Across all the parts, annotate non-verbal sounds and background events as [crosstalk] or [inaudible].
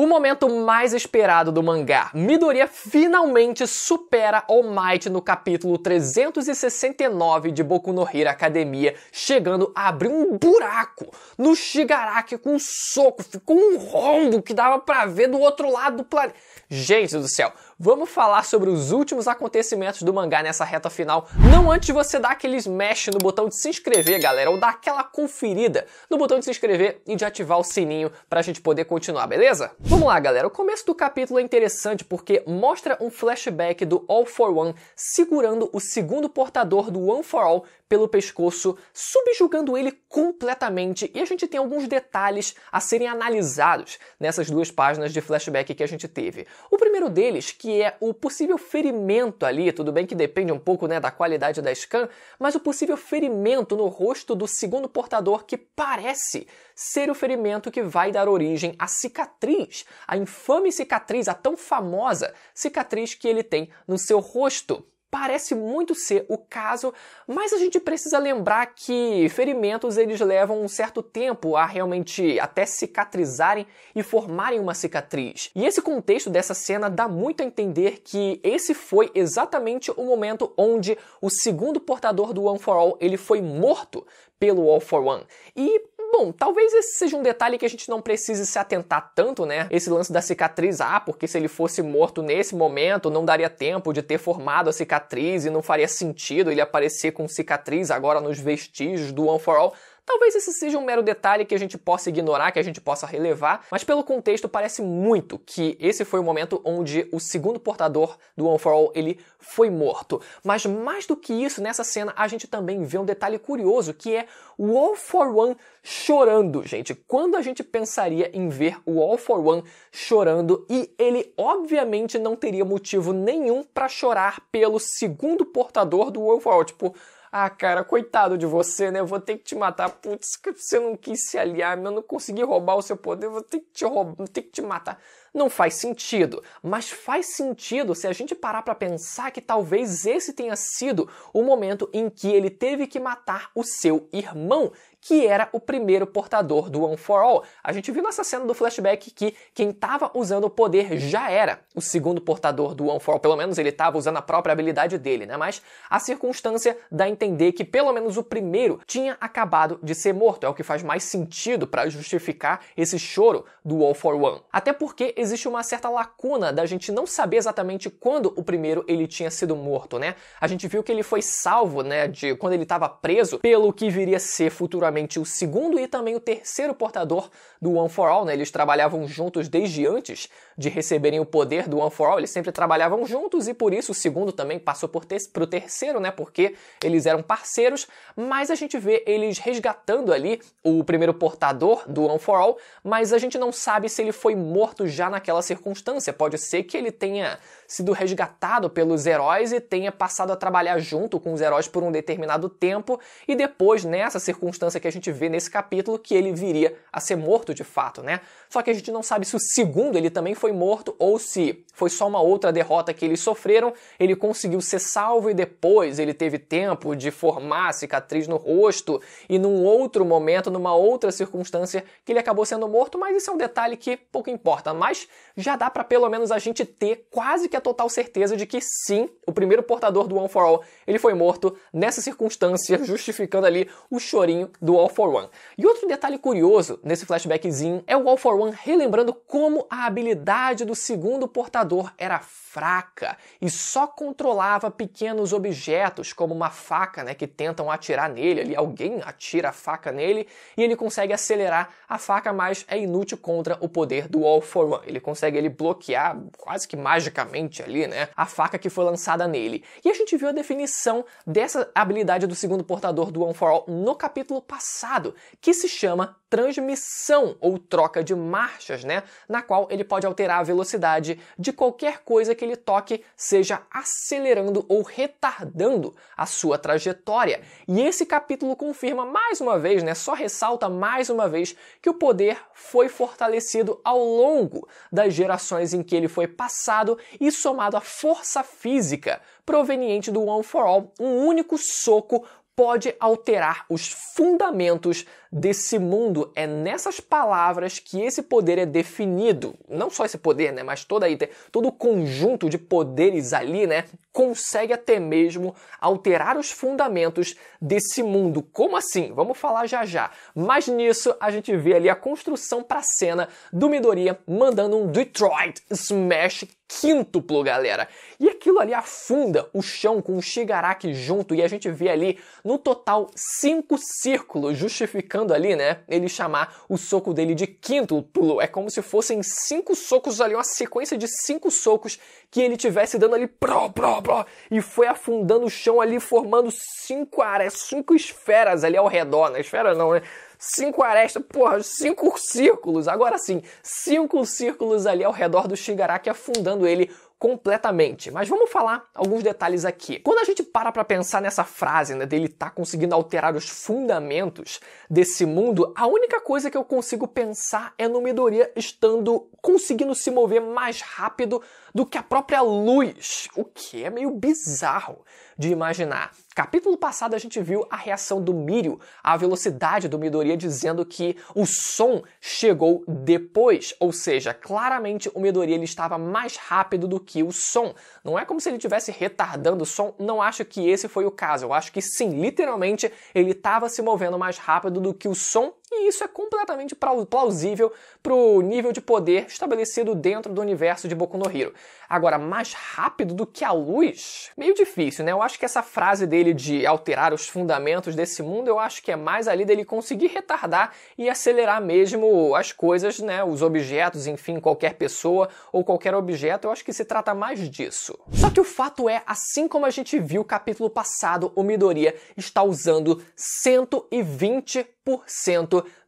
O momento mais esperado do mangá, Midoriya finalmente supera All Might no capítulo 369 de Boku no Hero Academia, chegando a abrir um buraco no Shigaraki com um soco, ficou um rombo que dava para ver do outro lado do planeta. Gente do céu, vamos falar sobre os últimos acontecimentos do mangá nessa reta final. Não antes de você dar aquele smash no botão de se inscrever, galera, ou dar aquela conferida no botão de se inscrever e de ativar o sininho pra gente poder continuar, beleza? Vamos lá, galera. O começo do capítulo é interessante porque mostra um flashback do All for One segurando o segundo portador do One for All pelo pescoço, subjugando ele completamente. E a gente tem alguns detalhes a serem analisados nessas duas páginas de flashback que a gente teve. O primeiro deles, que é o possível ferimento ali, tudo bem que depende um pouco né, da qualidade da scan, mas o possível ferimento no rosto do segundo portador que parece ser o ferimento que vai dar origem à cicatriz, a infame cicatriz, a tão famosa cicatriz que ele tem no seu rosto parece muito ser o caso, mas a gente precisa lembrar que ferimentos eles levam um certo tempo a realmente até cicatrizarem e formarem uma cicatriz. E esse contexto dessa cena dá muito a entender que esse foi exatamente o momento onde o segundo portador do One for All ele foi morto pelo All for One. E Bom, talvez esse seja um detalhe que a gente não precise se atentar tanto, né? Esse lance da cicatriz, ah, porque se ele fosse morto nesse momento, não daria tempo de ter formado a cicatriz e não faria sentido ele aparecer com cicatriz agora nos vestígios do One for All. Talvez esse seja um mero detalhe que a gente possa ignorar, que a gente possa relevar, mas pelo contexto parece muito que esse foi o momento onde o segundo portador do One for All ele foi morto. Mas mais do que isso, nessa cena a gente também vê um detalhe curioso que é o All for One chorando, gente. Quando a gente pensaria em ver o All for One chorando e ele obviamente não teria motivo nenhum para chorar pelo segundo portador do All for All, tipo ah, cara, coitado de você, né? Eu vou ter que te matar. Putz, você não quis se aliar, eu não consegui roubar o seu poder, eu vou ter que te roubar, vou ter que te matar. Não faz sentido, mas faz sentido se a gente parar para pensar que talvez esse tenha sido o momento em que ele teve que matar o seu irmão, que era o primeiro portador do One for All. A gente viu nessa cena do flashback que quem estava usando o poder já era o segundo portador do One for All, pelo menos ele estava usando a própria habilidade dele, né? Mas a circunstância dá a entender que pelo menos o primeiro tinha acabado de ser morto, é o que faz mais sentido para justificar esse choro do All for One. Até porque existe uma certa lacuna da gente não saber exatamente quando o primeiro ele tinha sido morto, né? A gente viu que ele foi salvo, né, de quando ele estava preso pelo que viria a ser futuramente o segundo e também o terceiro portador do One for All, né? Eles trabalhavam juntos desde antes de receberem o poder do One for All, eles sempre trabalhavam juntos e por isso o segundo também passou por ter pro terceiro, né? Porque eles eram parceiros, mas a gente vê eles resgatando ali o primeiro portador do One for All, mas a gente não sabe se ele foi morto já naquela circunstância. Pode ser que ele tenha sido resgatado pelos heróis e tenha passado a trabalhar junto com os heróis por um determinado tempo e depois nessa circunstância que a gente vê nesse capítulo que ele viria a ser morto de fato, né? Só que a gente não sabe se o segundo ele também foi morto ou se foi só uma outra derrota que eles sofreram, ele conseguiu ser salvo e depois ele teve tempo de formar a cicatriz no rosto e num outro momento, numa outra circunstância, que ele acabou sendo morto, mas isso é um detalhe que pouco importa, mas já dá para pelo menos a gente ter quase que a total certeza de que sim, o primeiro portador do One for All, ele foi morto nessa circunstância, [laughs] justificando ali o chorinho do All for One. E outro detalhe curioso nesse flashbackzinho é o All for One relembrando como a habilidade do segundo portador era fraca e só controlava pequenos objetos, como uma faca, né, que tentam atirar nele, ali alguém atira a faca nele e ele consegue acelerar a faca, mas é inútil contra o poder do All for One. Ele consegue ele bloquear quase que magicamente ali, né, a faca que foi lançada nele. E a gente viu a definição dessa habilidade do segundo portador do One for All no capítulo passado, que se chama transmissão ou troca de marchas, né, na qual ele pode alterar a velocidade de qualquer coisa que aquele toque seja acelerando ou retardando a sua trajetória. E esse capítulo confirma mais uma vez, né, só ressalta mais uma vez que o poder foi fortalecido ao longo das gerações em que ele foi passado e somado à força física proveniente do One for All, um único soco pode alterar os fundamentos desse mundo. É nessas palavras que esse poder é definido. Não só esse poder, né? Mas toda aí, todo o conjunto de poderes ali, né? Consegue até mesmo alterar os fundamentos desse mundo. Como assim? Vamos falar já já. Mas nisso a gente vê ali a construção para cena do Midoriya mandando um Detroit Smash quíntuplo, galera. E aquilo ali afunda o chão com o Shigaraki junto e a gente vê ali no total cinco círculos justificando ali, né? Ele chamar o soco dele de quíntuplo. É como se fossem cinco socos ali, uma sequência de cinco socos que ele tivesse dando ali, pró, pró, pró, e foi afundando o chão ali, formando cinco áreas cinco esferas ali ao redor. Na né? Esfera não, né? cinco arestas, porra, cinco círculos, agora sim, cinco círculos ali ao redor do Shigaraki afundando ele completamente. Mas vamos falar alguns detalhes aqui. Quando a gente para para pensar nessa frase, né, dele tá conseguindo alterar os fundamentos desse mundo, a única coisa que eu consigo pensar é no Midoriya estando conseguindo se mover mais rápido do que a própria luz, o que é meio bizarro de imaginar. Capítulo passado a gente viu a reação do Mirio à velocidade do Midoriya dizendo que o som chegou depois, ou seja, claramente o Midoriya ele estava mais rápido do que o som. Não é como se ele estivesse retardando o som, não acho que esse foi o caso. Eu acho que sim, literalmente ele estava se movendo mais rápido do que o som e isso é completamente plausível para o nível de poder estabelecido dentro do universo de Boku no Hero. Agora, mais rápido do que a luz? Meio difícil, né? Eu acho que essa frase dele de alterar os fundamentos desse mundo, eu acho que é mais ali dele conseguir retardar e acelerar mesmo as coisas, né? Os objetos, enfim, qualquer pessoa ou qualquer objeto, eu acho que se trata mais disso. Só que o fato é, assim como a gente viu no capítulo passado, o Midoriya está usando 120%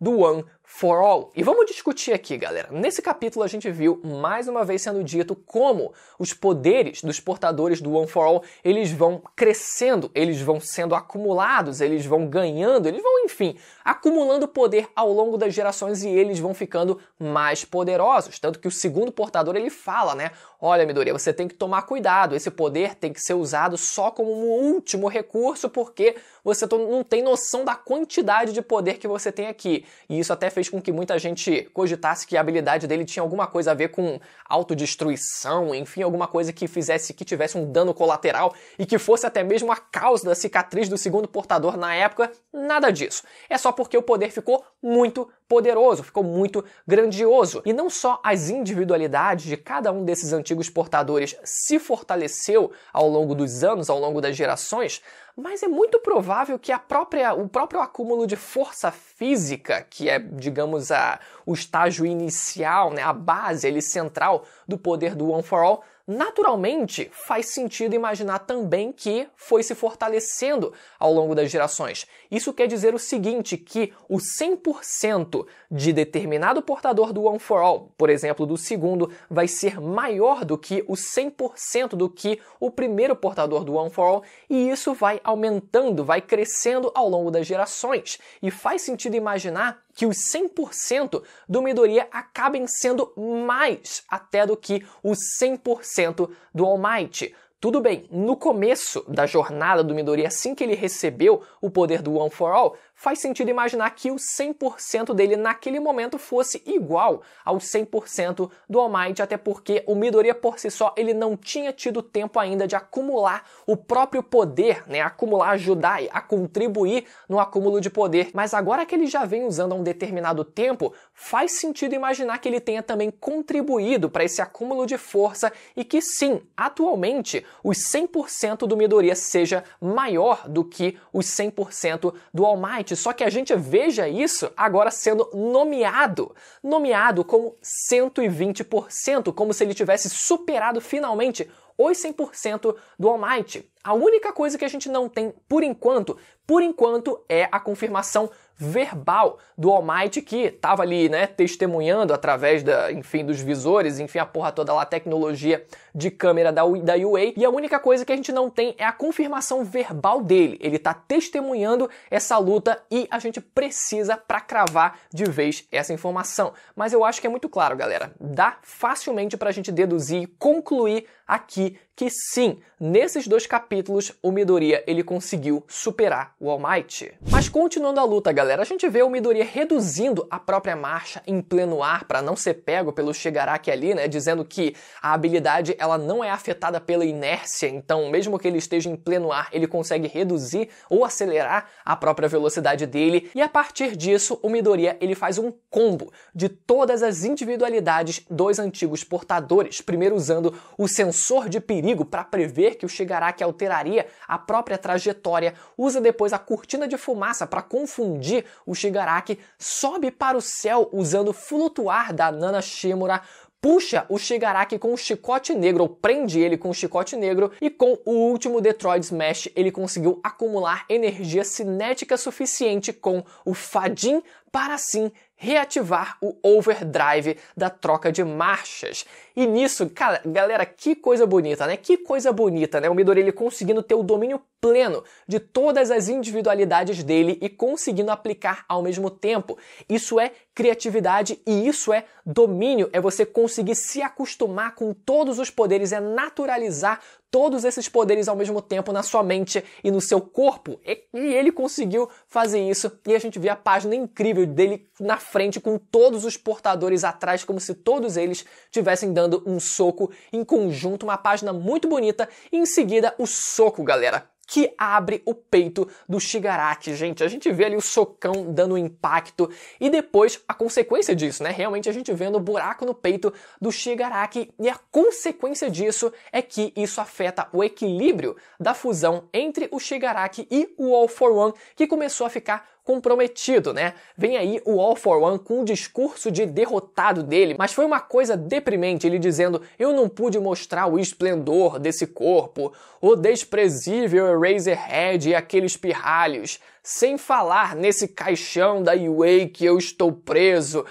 do One for all. E vamos discutir aqui, galera. Nesse capítulo a gente viu mais uma vez sendo dito como os poderes dos portadores do One for All, eles vão crescendo, eles vão sendo acumulados, eles vão ganhando, eles vão, enfim, acumulando poder ao longo das gerações e eles vão ficando mais poderosos, tanto que o segundo portador ele fala, né? Olha, Midoriya, você tem que tomar cuidado. Esse poder tem que ser usado só como um último recurso, porque você não tem noção da quantidade de poder que você tem aqui. E isso até fez com que muita gente cogitasse que a habilidade dele tinha alguma coisa a ver com autodestruição, enfim, alguma coisa que fizesse que tivesse um dano colateral e que fosse até mesmo a causa da cicatriz do segundo portador na época. Nada disso. É só porque o poder ficou muito poderoso, ficou muito grandioso. E não só as individualidades de cada um desses antigos portadores se fortaleceu ao longo dos anos, ao longo das gerações, mas é muito provável que a própria, o próprio acúmulo de força física, que é, digamos, a, o estágio inicial, né, a base ali central do poder do One for All, naturalmente faz sentido imaginar também que foi se fortalecendo ao longo das gerações. Isso quer dizer o seguinte, que o 100% de determinado portador do One for All, por exemplo, do segundo, vai ser maior do que o 100% do que o primeiro portador do One for All, e isso vai aumentando, vai crescendo ao longo das gerações. E faz sentido imaginar que os 100% do Midoriya acabem sendo mais até do que os 100% do All Might. Tudo bem, no começo da jornada do Midori, assim que ele recebeu o poder do One for All, faz sentido imaginar que o 100% dele naquele momento fosse igual ao 100% do All Might, até porque o Midori por si só ele não tinha tido tempo ainda de acumular o próprio poder, né, acumular, ajudar, a contribuir no acúmulo de poder. Mas agora que ele já vem usando há um determinado tempo, faz sentido imaginar que ele tenha também contribuído para esse acúmulo de força e que sim, atualmente os 100% do Midoriya seja maior do que os 100% do All Might. Só que a gente veja isso agora sendo nomeado, nomeado como 120%, como se ele tivesse superado finalmente os 100% do All Might. A única coisa que a gente não tem por enquanto, por enquanto é a confirmação verbal do Almighty que estava ali, né, testemunhando através da, enfim, dos visores, enfim, a porra toda lá, tecnologia de câmera da, da UA. E a única coisa que a gente não tem é a confirmação verbal dele. Ele está testemunhando essa luta e a gente precisa para cravar de vez essa informação. Mas eu acho que é muito claro, galera. Dá facilmente para a gente deduzir e concluir aqui que sim, nesses dois capítulos, o Midoriya ele conseguiu superar o All Might. Mas continuando a luta, galera, a gente vê o Midoriya reduzindo a própria marcha em pleno ar para não ser pego pelo Shigaraki ali, né, dizendo que a habilidade ela não é afetada pela inércia, então mesmo que ele esteja em pleno ar, ele consegue reduzir ou acelerar a própria velocidade dele e a partir disso o Midoriya ele faz um combo de todas as individualidades dos antigos portadores, primeiro usando o sensor de perigo inimigo para prever que o Shigaraki alteraria a própria trajetória, usa depois a cortina de fumaça para confundir o Shigaraki, sobe para o céu usando o flutuar da Nana Shimura, puxa o Shigaraki com o chicote negro, ou prende ele com o chicote negro, e com o último Detroit Smash ele conseguiu acumular energia cinética suficiente com o Fadin para assim reativar o overdrive da troca de marchas. E nisso, cara, galera, que coisa bonita, né? Que coisa bonita, né? O Midori ele conseguindo ter o domínio pleno de todas as individualidades dele e conseguindo aplicar ao mesmo tempo. Isso é criatividade e isso é domínio, é você conseguir se acostumar com todos os poderes, é naturalizar todos esses poderes ao mesmo tempo na sua mente e no seu corpo. E, ele conseguiu fazer isso. E a gente vê a página incrível dele na frente, com todos os portadores atrás, como se todos eles tivessem dando um soco em conjunto. Uma página muito bonita. E em seguida, o soco, galera que abre o peito do Shigaraki, gente. A gente vê ali o socão dando impacto e depois a consequência disso, né? Realmente a gente vendo o buraco no peito do Shigaraki e a consequência disso é que isso afeta o equilíbrio da fusão entre o Shigaraki e o All for One, que começou a ficar comprometido, né? Vem aí o All for One com o discurso de derrotado dele, mas foi uma coisa deprimente ele dizendo: "Eu não pude mostrar o esplendor desse corpo, o desprezível Eraserhead e aqueles pirralhos" sem falar nesse caixão da UA que eu estou preso.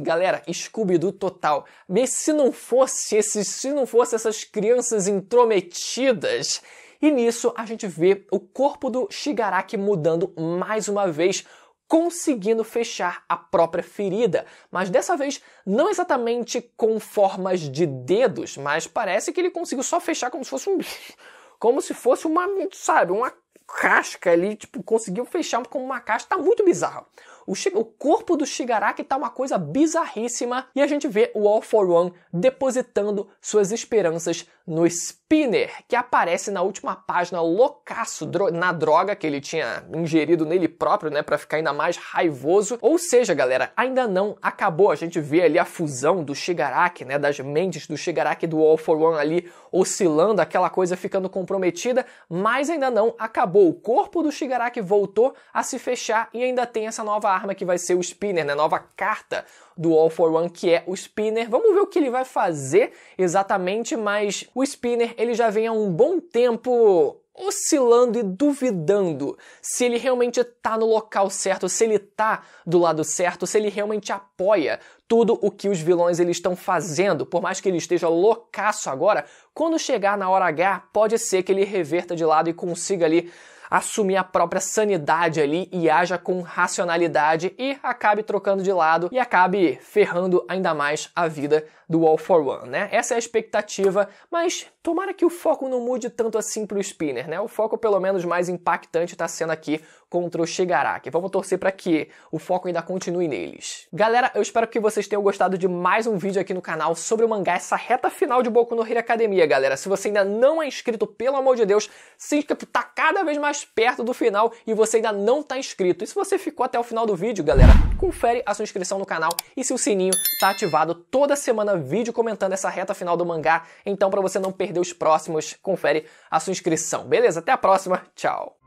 Galera, scooby do total. Mas se não fosse esses, se não fosse essas crianças intrometidas, e nisso a gente vê o corpo do Shigaraki mudando mais uma vez, conseguindo fechar a própria ferida, mas dessa vez não exatamente com formas de dedos, mas parece que ele conseguiu só fechar como se fosse um como se fosse uma, sabe, uma casca ali, tipo, conseguiu fechar como uma casca, tá muito bizarro. O, o, corpo do Shigaraki tá uma coisa bizarríssima e a gente vê o All for One depositando suas esperanças no espírito Spinner, que aparece na última página loucaço dro na droga que ele tinha ingerido nele próprio, né, para ficar ainda mais raivoso. Ou seja, galera, ainda não acabou. A gente vê ali a fusão do Shigaraki, né, das mentes do Shigaraki do All for One ali oscilando, aquela coisa ficando comprometida, mas ainda não acabou. O corpo do Shigaraki voltou a se fechar e ainda tem essa nova arma que vai ser o Spinner, né, nova carta do All for One, que é o spinner. Vamos ver o que ele vai fazer exatamente, mas o spinner ele já vem há um bom tempo oscilando e duvidando se ele realmente está no local certo, se ele está do lado certo, se ele realmente apoia tudo o que os vilões eles estão fazendo. Por mais que ele esteja loucaço agora, quando chegar na hora H, pode ser que ele reverta de lado e consiga ali assumir a própria sanidade ali e haja com racionalidade e acabe trocando de lado e acabe ferrando ainda mais a vida do All for One, né? Essa é a expectativa, mas tomara que o foco não mude tanto assim para o spinner, né? O foco pelo menos mais impactante está sendo aqui contra o Shigaraki. Vamos torcer para que o foco ainda continue neles. Galera, eu espero que vocês tenham gostado de mais um vídeo aqui no canal sobre o mangá, essa reta final de Boku no Hero Academia, galera. Se você ainda não é inscrito, pelo amor de Deus, se inscreva, tá cada vez mais perto do final e você ainda não tá inscrito. E se você ficou até o final do vídeo, galera, confere a sua inscrição no canal e se o sininho tá ativado toda semana vídeo comentando essa reta final do mangá. Então, para você não perder os próximos, confere a sua inscrição. Beleza? Até a próxima. Tchau.